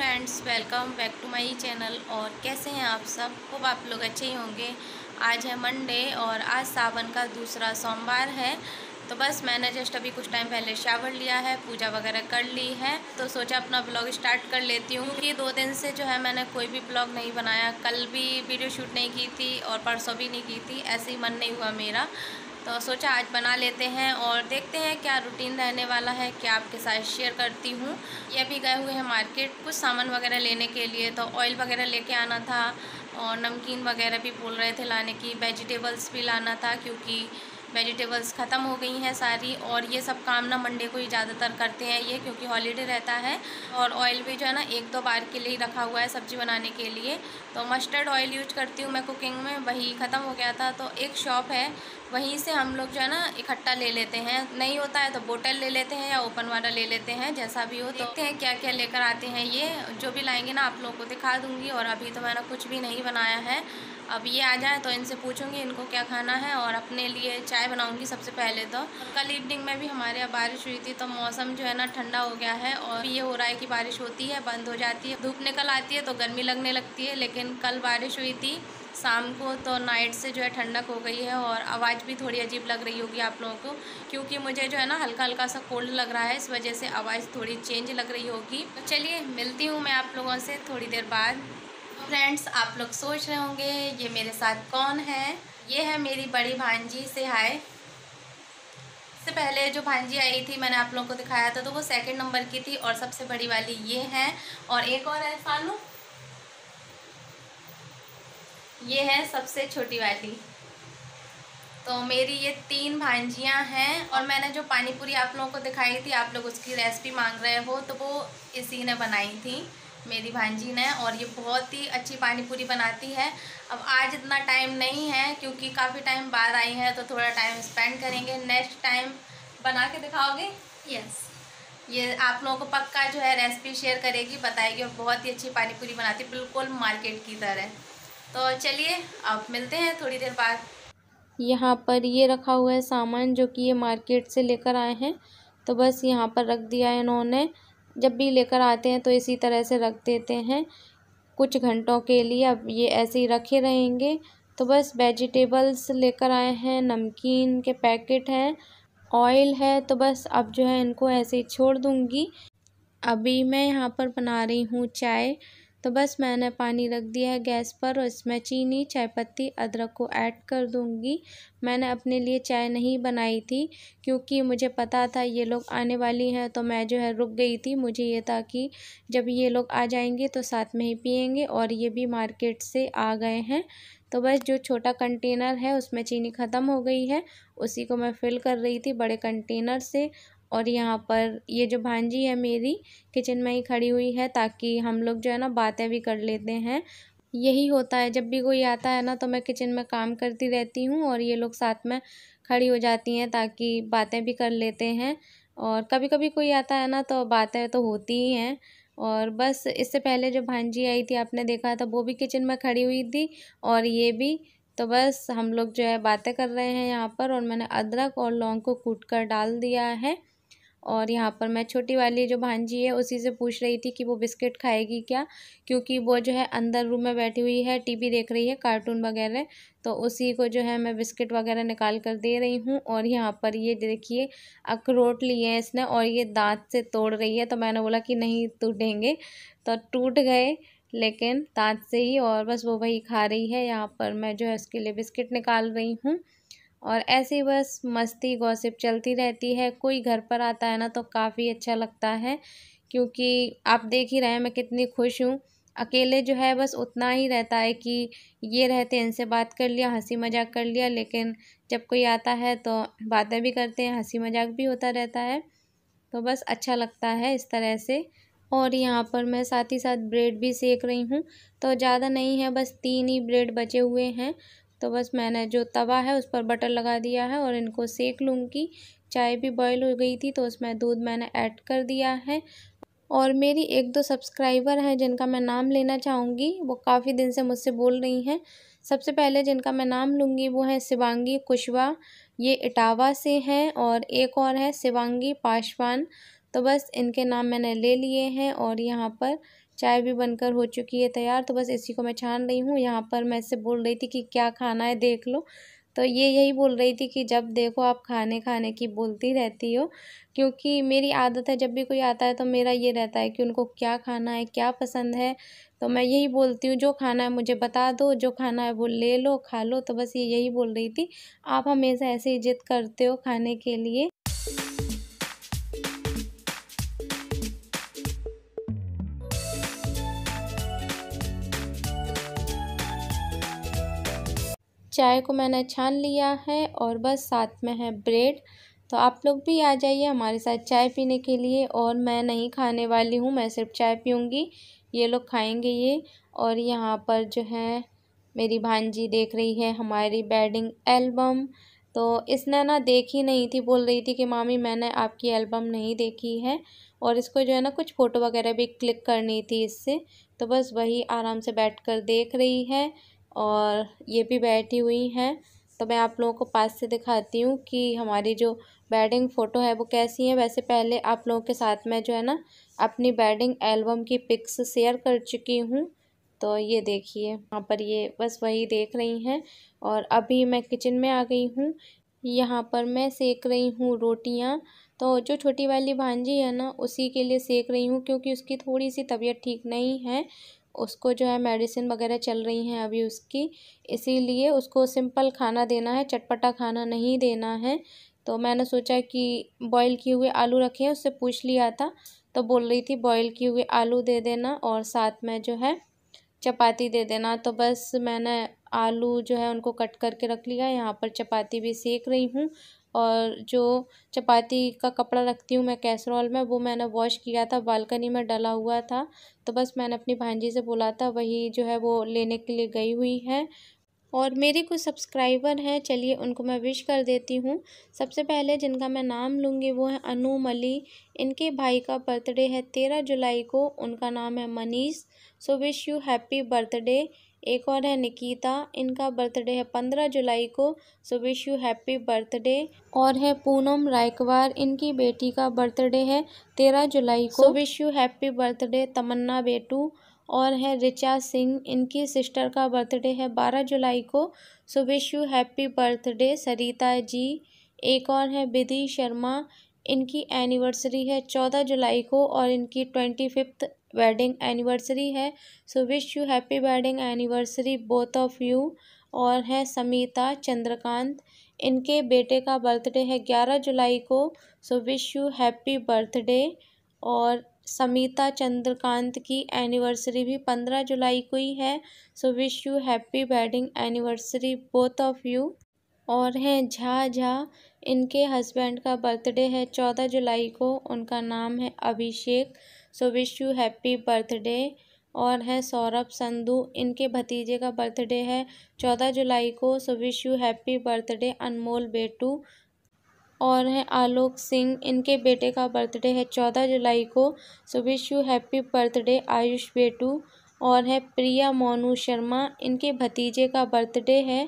friends welcome back to my channel और कैसे हैं आप सब खूब आप लोग अच्छे ही होंगे आज है मंडे और आज सावन का दूसरा सोमवार है तो बस मैंने जस्ट अभी कुछ टाइम पहले शावर लिया है पूजा वगैरह कर ली है तो सोचा अपना ब्लॉग स्टार्ट कर लेती हूँ क्योंकि दो दिन से जो है मैंने कोई भी ब्लॉग नहीं बनाया कल भी वीडियो शूट नहीं की थी और परसों भी नहीं की थी ऐसे ही मन नहीं हुआ मेरा तो सोचा आज बना लेते हैं और देखते हैं क्या रूटीन रहने वाला है क्या आपके साथ शेयर करती हूँ ये भी गए हुए हैं मार्केट कुछ सामान वगैरह लेने के लिए तो ऑयल वगैरह लेके आना था और नमकीन वगैरह भी बोल रहे थे लाने की वेजिटेबल्स भी लाना था क्योंकि वेजिटेबल्स ख़त्म हो गई हैं सारी और ये सब काम ना मंडे को ही ज़्यादातर करते हैं ये क्योंकि हॉलीडे रहता है और ऑयल भी जो है ना एक दो बार के लिए रखा हुआ है सब्ज़ी बनाने के लिए तो मस्टर्ड ऑयल यूज करती हूँ मैं कुकिंग में वही ख़त्म हो गया था तो एक शॉप है वहीं से हम लोग जो है ना इकट्ठा ले लेते हैं नहीं होता है तो बोतल ले लेते हैं या ओपन वाला ले लेते हैं जैसा भी हो तो देखते हैं क्या क्या लेकर आते हैं ये जो भी लाएंगे ना आप लोगों को दिखा दूँगी और अभी तो मैंने कुछ भी नहीं बनाया है अब ये आ जाए तो इनसे पूछूंगी इनको क्या खाना है और अपने लिए चाय बनाऊंगी सबसे पहले तो कल इवनिंग में भी हमारे यहाँ बारिश हुई थी तो मौसम जो है ना ठंडा हो गया है और ये हो रहा है कि बारिश होती है बंद हो जाती है धूप निकल आती है तो गर्मी लगने लगती है लेकिन कल बारिश हुई थी शाम को तो नाइट से जो है ठंडक हो गई है और आवाज़ भी थोड़ी अजीब लग रही होगी आप लोगों को क्योंकि मुझे जो है ना हल्का हल्का सा कोल्ड लग रहा है इस वजह से आवाज़ थोड़ी चेंज लग रही होगी तो चलिए मिलती हूँ मैं आप लोगों से थोड़ी देर बाद फ्रेंड्स आप लोग सोच रहे होंगे ये मेरे साथ कौन है ये है मेरी बड़ी भांजी से हाय से पहले जो भांजी आई थी मैंने आप लोगों को दिखाया था तो वो सेकंड नंबर की थी और सबसे बड़ी वाली ये है और एक और है फालू ये है सबसे छोटी वाली तो मेरी ये तीन भांजियाँ हैं और मैंने जो पानी पूरी आप लोगों को दिखाई थी आप लोग उसकी रेसिपी मांग रहे हो तो वो इसी ने बनाई थी मेरी भांजी ने और ये बहुत ही अच्छी पानी पूरी बनाती है अब आज इतना टाइम नहीं है क्योंकि काफ़ी टाइम बाद आई है तो थोड़ा टाइम स्पेंड करेंगे नेक्स्ट टाइम बना के दिखाओगे यस ये आप लोगों को पक्का जो है रेसिपी शेयर करेगी बताएगी और बहुत ही अच्छी पानी पूरी बनाती बिल्कुल मार्केट की तरह तो चलिए आप मिलते हैं थोड़ी देर बाद यहाँ पर ये रखा हुआ है सामान जो कि ये मार्केट से लेकर आए हैं तो बस यहाँ पर रख दिया है इन्होंने जब भी लेकर आते हैं तो इसी तरह से रख देते हैं कुछ घंटों के लिए अब ये ऐसे ही रखे रहेंगे तो बस वेजिटेबल्स लेकर आए हैं नमकीन के पैकेट हैं ऑयल है तो बस अब जो है इनको ऐसे ही छोड़ दूँगी अभी मैं यहाँ पर बना रही हूँ चाय तो बस मैंने पानी रख दिया है गैस पर और इसमें चीनी चाय पत्ती अदरक को ऐड कर दूंगी मैंने अपने लिए चाय नहीं बनाई थी क्योंकि मुझे पता था ये लोग आने वाली हैं तो मैं जो है रुक गई थी मुझे ये था कि जब ये लोग आ जाएंगे तो साथ में ही पियेंगे और ये भी मार्केट से आ गए हैं तो बस जो छोटा कंटेनर है उसमें चीनी ख़त्म हो गई है उसी को मैं फिल कर रही थी बड़े कंटेनर से और यहाँ पर ये जो भांजी है मेरी किचन में ही खड़ी हुई है ताकि हम लोग जो है ना बातें भी कर लेते हैं यही होता है जब भी कोई आता है ना तो मैं किचन में काम करती रहती हूँ और ये लोग साथ में खड़ी हो जाती हैं ताकि बातें भी कर लेते हैं और कभी कभी कोई आता है ना तो बातें तो होती ही हैं और बस इससे पहले जो भांजी आई थी आपने देखा था वो भी किचन में खड़ी हुई थी और ये भी तो बस हम लोग जो है बातें कर रहे हैं यहाँ पर और मैंने अदरक और लौंग को कूट कर डाल दिया है और यहाँ पर मैं छोटी वाली जो भांजी है उसी से पूछ रही थी कि वो बिस्किट खाएगी क्या क्योंकि वो जो है अंदर रूम में बैठी हुई है टीवी देख रही है कार्टून वगैरह तो उसी को जो है मैं बिस्किट वगैरह निकाल कर दे रही हूँ और यहाँ पर ये देखिए अखरोट लिए हैं इसने और ये दांत से तोड़ रही है तो मैंने बोला कि नहीं टूटेंगे तो टूट गए लेकिन दाँत से ही और बस वो वही खा रही है यहाँ पर मैं जो है उसके लिए बिस्किट निकाल रही हूँ और ही बस मस्ती गॉसिप चलती रहती है कोई घर पर आता है ना तो काफ़ी अच्छा लगता है क्योंकि आप देख ही रहे हैं मैं कितनी खुश हूँ अकेले जो है बस उतना ही रहता है कि ये रहते हैं इनसे बात कर लिया हंसी मजाक कर लिया लेकिन जब कोई आता है तो बातें भी करते हैं हंसी मजाक भी होता रहता है तो बस अच्छा लगता है इस तरह से और यहाँ पर मैं साथ ही साथ ब्रेड भी सेक रही हूँ तो ज़्यादा नहीं है बस तीन ही ब्रेड बचे हुए हैं तो बस मैंने जो तवा है उस पर बटर लगा दिया है और इनको सेक लूँगी चाय भी बॉयल हो गई थी तो उसमें दूध मैंने ऐड कर दिया है और मेरी एक दो सब्सक्राइबर हैं जिनका मैं नाम लेना चाहूँगी वो काफ़ी दिन से मुझसे बोल रही हैं सबसे पहले जिनका मैं नाम लूँगी वो है शिवांगी कुशवा ये इटावा से हैं और एक और है शिवांगी पाशवान तो बस इनके नाम मैंने ले लिए हैं और यहाँ पर चाय भी बनकर हो चुकी है तैयार तो बस इसी को मैं छान रही हूँ यहाँ पर मैं इससे बोल रही थी कि क्या खाना है देख लो तो ये यही बोल रही थी कि जब देखो आप खाने खाने की बोलती रहती हो क्योंकि मेरी आदत है जब भी कोई आता है तो मेरा ये रहता है कि उनको क्या खाना है क्या पसंद है तो मैं यही बोलती हूँ जो खाना है मुझे बता दो जो खाना है वो ले लो खा लो तो बस ये यही बोल रही थी आप हमेशा ऐसे ही जिद करते हो खाने के लिए चाय को मैंने छान लिया है और बस साथ में है ब्रेड तो आप लोग भी आ जाइए हमारे साथ चाय पीने के लिए और मैं नहीं खाने वाली हूँ मैं सिर्फ चाय पीऊँगी ये लोग खाएंगे ये और यहाँ पर जो है मेरी भांजी देख रही है हमारी बेडिंग एल्बम तो इसने ना देखी नहीं थी बोल रही थी कि मामी मैंने आपकी एल्बम नहीं देखी है और इसको जो है ना कुछ फ़ोटो वगैरह भी क्लिक करनी थी इससे तो बस वही आराम से बैठकर देख रही है और ये भी बैठी हुई हैं तो मैं आप लोगों को पास से दिखाती हूँ कि हमारी जो बैडिंग फ़ोटो है वो कैसी है वैसे पहले आप लोगों के साथ मैं जो है ना अपनी बेडिंग एल्बम की पिक्स शेयर कर चुकी हूँ तो ये देखिए वहाँ पर ये बस वही देख रही हैं और अभी मैं किचन में आ गई हूँ यहाँ पर मैं सेक रही हूँ रोटियाँ तो जो छोटी वाली भांजी है ना उसी के लिए सेक रही हूँ क्योंकि उसकी थोड़ी सी तबीयत ठीक नहीं है उसको जो है मेडिसिन वगैरह चल रही हैं अभी उसकी इसीलिए उसको सिंपल खाना देना है चटपटा खाना नहीं देना है तो मैंने सोचा कि बॉईल किए हुए आलू रखे हैं उससे पूछ लिया था तो बोल रही थी बॉईल किए हुए आलू दे देना और साथ में जो है चपाती दे देना तो बस मैंने आलू जो है उनको कट करके रख लिया यहाँ पर चपाती भी सेक रही हूँ और जो चपाती का कपड़ा रखती हूँ मैं कैसरोल में वो मैंने वॉश किया था बालकनी में डला हुआ था तो बस मैंने अपनी भांजी से बोला था वही जो है वो लेने के लिए गई हुई है और मेरे कुछ सब्सक्राइबर हैं चलिए उनको मैं विश कर देती हूँ सबसे पहले जिनका मैं नाम लूँगी वो है अनु मली इनके भाई का बर्थडे है तेरह जुलाई को उनका नाम है Manish so wish you happy birthday एक और है निकिता इनका बर्थडे है पंद्रह जुलाई को so wish you happy birthday और है पूनम रायकवार इनकी बेटी का बर्थडे है तेरह जुलाई को so wish you happy birthday Tamanna बेटू और है रिचा सिंह इनकी सिस्टर का बर्थडे है बारह जुलाई को so wish you happy birthday Sarita ji एक और है विधि शर्मा इनकी एनिवर्सरी है चौदह जुलाई को और इनकी ट्वेंटी फिफ्थ वेडिंग एनिवर्सरी है so wish you happy wedding anniversary both of you और है समीता चंद्रकांत इनके बेटे का बर्थडे है ग्यारह जुलाई को so wish you happy birthday और समीता चंद्रकांत की एनिवर्सरी भी पंद्रह जुलाई को ही है so wish you happy wedding anniversary both of you और हैं झा झा इनके हस्बैंड का बर्थडे है चौदह जुलाई को उनका नाम है Abhishek so wish you happy birthday और है सौरभ संधू इनके भतीजे का बर्थडे है चौदह जुलाई को so wish you happy birthday Anmol बेटू और है आलोक सिंह इनके बेटे का बर्थडे है चौदह जुलाई को so wish you happy birthday Ayush बेटू और है प्रिया मोनू शर्मा इनके भतीजे का बर्थडे है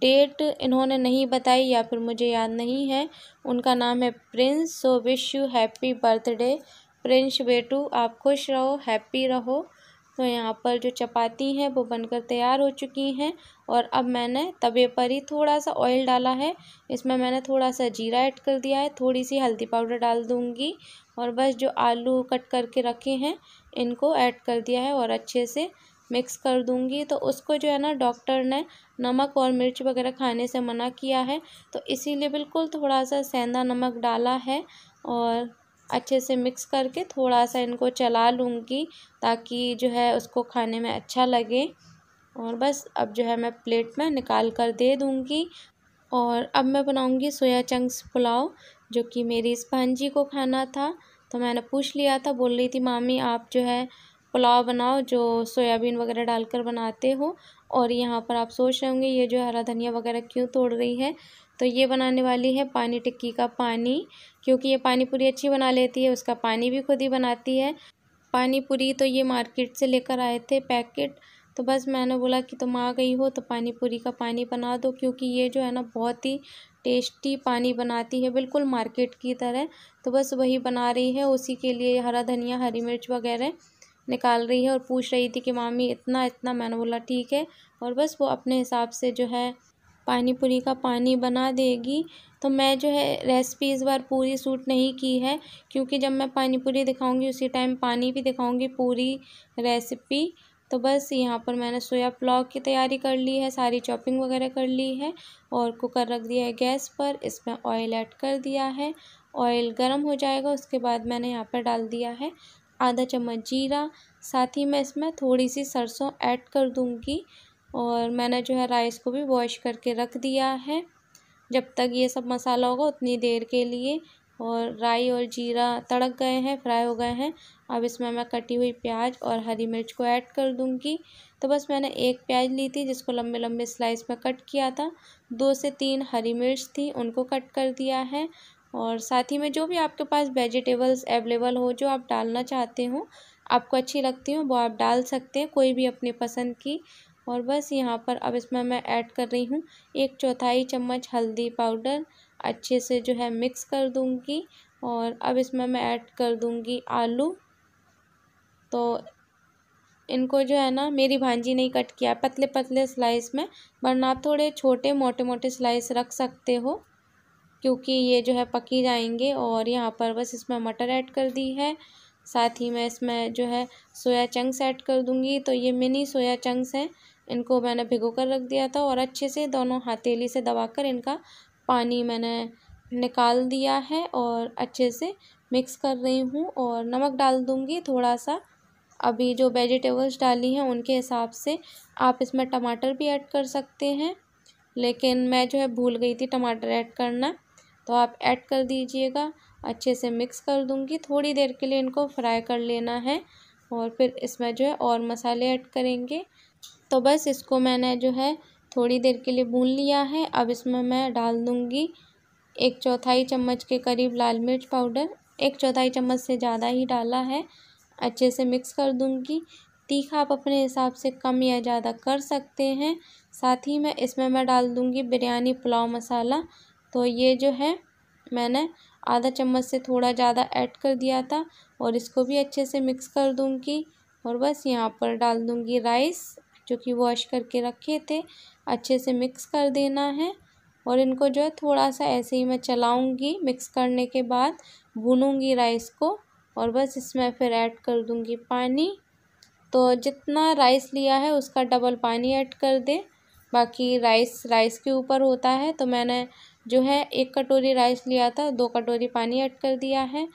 डेट इन्होंने नहीं बताई या फिर मुझे याद नहीं है उनका नाम है Prince so wish you happy birthday Prince बेटू आप खुश रहो हैप्पी रहो तो यहाँ पर जो चपाती हैं वो बनकर तैयार हो चुकी हैं और अब मैंने तवे पर ही थोड़ा सा ऑयल डाला है इसमें मैंने थोड़ा सा जीरा ऐड कर दिया है थोड़ी सी हल्दी पाउडर डाल दूँगी और बस जो आलू कट करके रखे हैं इनको ऐड कर दिया है और अच्छे से मिक्स कर दूंगी तो उसको जो है ना डॉक्टर ने नमक और मिर्च वगैरह खाने से मना किया है तो इसीलिए बिल्कुल थोड़ा सा सेंधा नमक डाला है और अच्छे से मिक्स करके थोड़ा सा इनको चला लूँगी ताकि जो है उसको खाने में अच्छा लगे और बस अब जो है मैं प्लेट में निकाल कर दे दूँगी और अब मैं बनाऊँगी सोया चंक्स पुलाव जो कि मेरी इस जी को खाना था तो मैंने पूछ लिया था बोल रही थी मामी आप जो है पुलाव बनाओ जो सोयाबीन वगैरह डालकर बनाते हो और यहाँ पर आप सोच रहे होंगे ये जो हरा धनिया वगैरह क्यों तोड़ रही है तो ये बनाने वाली है पानी टिक्की का पानी क्योंकि ये पानी पूरी अच्छी बना लेती है उसका पानी भी खुद ही बनाती है पानी पूरी तो ये मार्केट से लेकर आए थे पैकेट तो बस मैंने बोला कि तुम आ गई हो तो पानी पूरी का पानी बना दो क्योंकि ये जो है ना बहुत ही टेस्टी पानी बनाती है बिल्कुल मार्केट की तरह तो बस वही बना रही है उसी के लिए हरा धनिया हरी मिर्च वगैरह निकाल रही है और पूछ रही थी कि मामी इतना इतना मैंने बोला ठीक है और बस वो अपने हिसाब से जो है पानी पूरी का पानी बना देगी तो मैं जो है रेसिपी इस बार पूरी सूट नहीं की है क्योंकि जब मैं पानी पूरी दिखाऊंगी उसी टाइम पानी भी दिखाऊंगी पूरी रेसिपी तो बस यहाँ पर मैंने सोया प्लॉक की तैयारी कर ली है सारी चॉपिंग वगैरह कर ली है और कुकर रख दिया है गैस पर इसमें ऑयल ऐड कर दिया है ऑयल गर्म हो जाएगा उसके बाद मैंने यहाँ पर डाल दिया है आधा चम्मच जीरा साथ ही मैं इसमें थोड़ी सी सरसों ऐड कर दूँगी और मैंने जो है राइस को भी वॉश करके रख दिया है जब तक ये सब मसाला होगा उतनी देर के लिए और राई और जीरा तड़क गए हैं फ्राई हो गए हैं अब इसमें मैं कटी हुई प्याज और हरी मिर्च को ऐड कर दूंगी तो बस मैंने एक प्याज ली थी जिसको लंबे लंबे स्लाइस में कट किया था दो से तीन हरी मिर्च थी उनको कट कर दिया है और साथ ही में जो भी आपके पास वेजिटेबल्स अवेलेबल हो जो आप डालना चाहते हो आपको अच्छी लगती हो वो आप डाल सकते हैं कोई भी अपनी पसंद की और बस यहाँ पर अब इसमें मैं ऐड कर रही हूँ एक चौथाई चम्मच हल्दी पाउडर अच्छे से जो है मिक्स कर दूँगी और अब इसमें मैं ऐड कर दूँगी आलू तो इनको जो है ना मेरी भांजी ने कट किया है पतले पतले स्लाइस में वरना थोड़े छोटे मोटे मोटे स्लाइस रख सकते हो क्योंकि ये जो है पकी जाएंगे और यहाँ पर बस इसमें मटर ऐड कर दी है साथ ही मैं इसमें जो है सोया चंक्स ऐड कर दूंगी तो ये मिनी सोया चंक्स हैं इनको मैंने भिगो कर रख दिया था और अच्छे से दोनों हथेली से दबा कर इनका पानी मैंने निकाल दिया है और अच्छे से मिक्स कर रही हूँ और नमक डाल दूँगी थोड़ा सा अभी जो वेजिटेबल्स डाली हैं उनके हिसाब से आप इसमें टमाटर भी ऐड कर सकते हैं लेकिन मैं जो है भूल गई थी टमाटर ऐड करना तो आप ऐड कर दीजिएगा अच्छे से मिक्स कर दूँगी थोड़ी देर के लिए इनको फ्राई कर लेना है और फिर इसमें जो है और मसाले ऐड करेंगे तो बस इसको मैंने जो है थोड़ी देर के लिए भून लिया है अब इसमें मैं डाल दूँगी एक चौथाई चम्मच के करीब लाल मिर्च पाउडर एक चौथाई चम्मच से ज़्यादा ही डाला है अच्छे से मिक्स कर दूँगी तीखा आप अपने हिसाब से कम या ज़्यादा कर सकते हैं साथ ही मैं इसमें मैं डाल दूँगी बिरयानी पुलाव मसाला तो ये जो है मैंने आधा चम्मच से थोड़ा ज़्यादा ऐड कर दिया था और इसको भी अच्छे से मिक्स कर दूँगी और बस यहाँ पर डाल दूँगी राइस जो कि वॉश करके रखे थे अच्छे से मिक्स कर देना है और इनको जो है थोड़ा सा ऐसे ही मैं चलाऊँगी मिक्स करने के बाद भूनूँगी राइस को और बस इसमें फिर ऐड कर दूंगी पानी तो जितना राइस लिया है उसका डबल पानी ऐड कर दे बाकी राइस राइस के ऊपर होता है तो मैंने जो है एक कटोरी राइस लिया था दो कटोरी पानी ऐड कर दिया है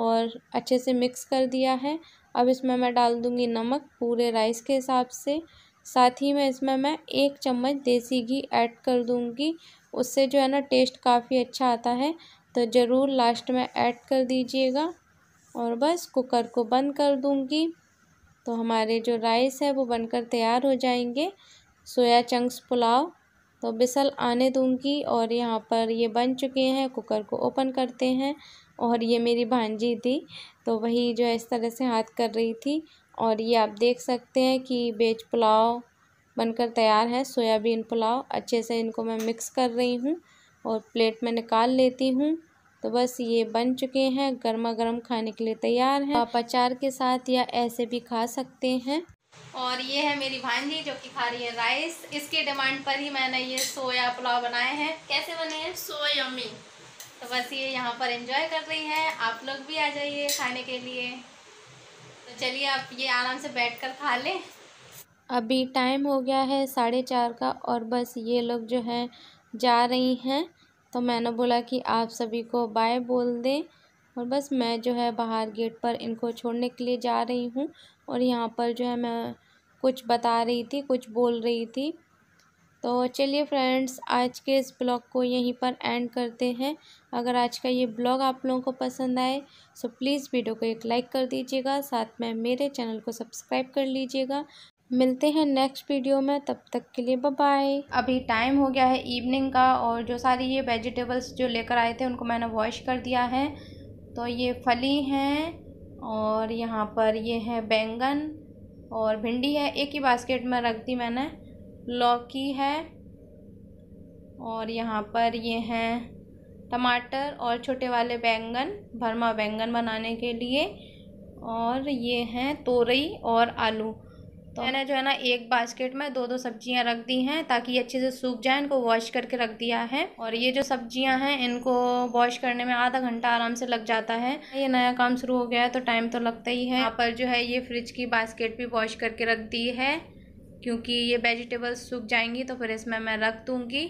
और अच्छे से मिक्स कर दिया है अब इसमें मैं डाल दूँगी नमक पूरे राइस के हिसाब से साथ ही में इसमें मैं एक चम्मच देसी घी ऐड कर दूँगी उससे जो है ना टेस्ट काफ़ी अच्छा आता है तो ज़रूर लास्ट में ऐड कर दीजिएगा और बस कुकर को बंद कर दूँगी तो हमारे जो राइस है वो बनकर तैयार हो जाएंगे सोया चंक्स पुलाव तो बिसल आने दूँगी और यहाँ पर ये बन चुके हैं कुकर को ओपन करते हैं और ये मेरी भांजी थी तो वही जो इस तरह से हाथ कर रही थी और ये आप देख सकते हैं कि बेज पुलाव बनकर तैयार है सोयाबीन पुलाव अच्छे से इनको मैं मिक्स कर रही हूँ और प्लेट में निकाल लेती हूँ तो बस ये बन चुके हैं गर्मा गर्म खाने के लिए तैयार हैं आप अचार के साथ या ऐसे भी खा सकते हैं और ये है मेरी भांजी जो कि खा रही है राइस इसके डिमांड पर ही मैंने ये सोया पुलाव बनाए हैं कैसे बने हैं सोयामी तो बस ये यहाँ पर एंजॉय कर रही है आप लोग भी आ जाइए खाने के लिए तो चलिए आप ये आराम से बैठ कर खा लें अभी टाइम हो गया है साढ़े चार का और बस ये लोग जो हैं जा रही हैं तो मैंने बोला कि आप सभी को बाय बोल दें और बस मैं जो है बाहर गेट पर इनको छोड़ने के लिए जा रही हूँ और यहाँ पर जो है मैं कुछ बता रही थी कुछ बोल रही थी तो चलिए फ्रेंड्स आज के इस ब्लॉग को यहीं पर एंड करते हैं अगर आज का ये ब्लॉग आप लोगों को पसंद आए तो प्लीज़ वीडियो को एक लाइक कर दीजिएगा साथ में मेरे चैनल को सब्सक्राइब कर लीजिएगा मिलते हैं नेक्स्ट वीडियो में तब तक के लिए बाय अभी टाइम हो गया है इवनिंग का और जो सारी ये वेजिटेबल्स जो लेकर आए थे उनको मैंने वॉश कर दिया है तो ये फली हैं और यहाँ पर ये है बैंगन और भिंडी है एक ही बास्केट में रख दी मैंने लौकी है और यहाँ पर ये हैं टमाटर और छोटे वाले बैंगन भरमा बैंगन बनाने के लिए और ये हैं तोरई और आलू तो मैंने जो है ना एक बास्केट में दो दो सब्जियां रख दी हैं ताकि ये अच्छे से सूख जाएं इनको वॉश करके रख दिया है और ये जो सब्जियां हैं इनको वॉश करने में आधा घंटा आराम से लग जाता है ये नया काम शुरू हो गया है तो टाइम तो लगता ही है यहाँ पर जो है ये फ्रिज की बास्केट भी वॉश करके रख दी है क्योंकि ये वेजिटेबल्स सूख जाएंगी तो फिर इसमें मैं रख दूँगी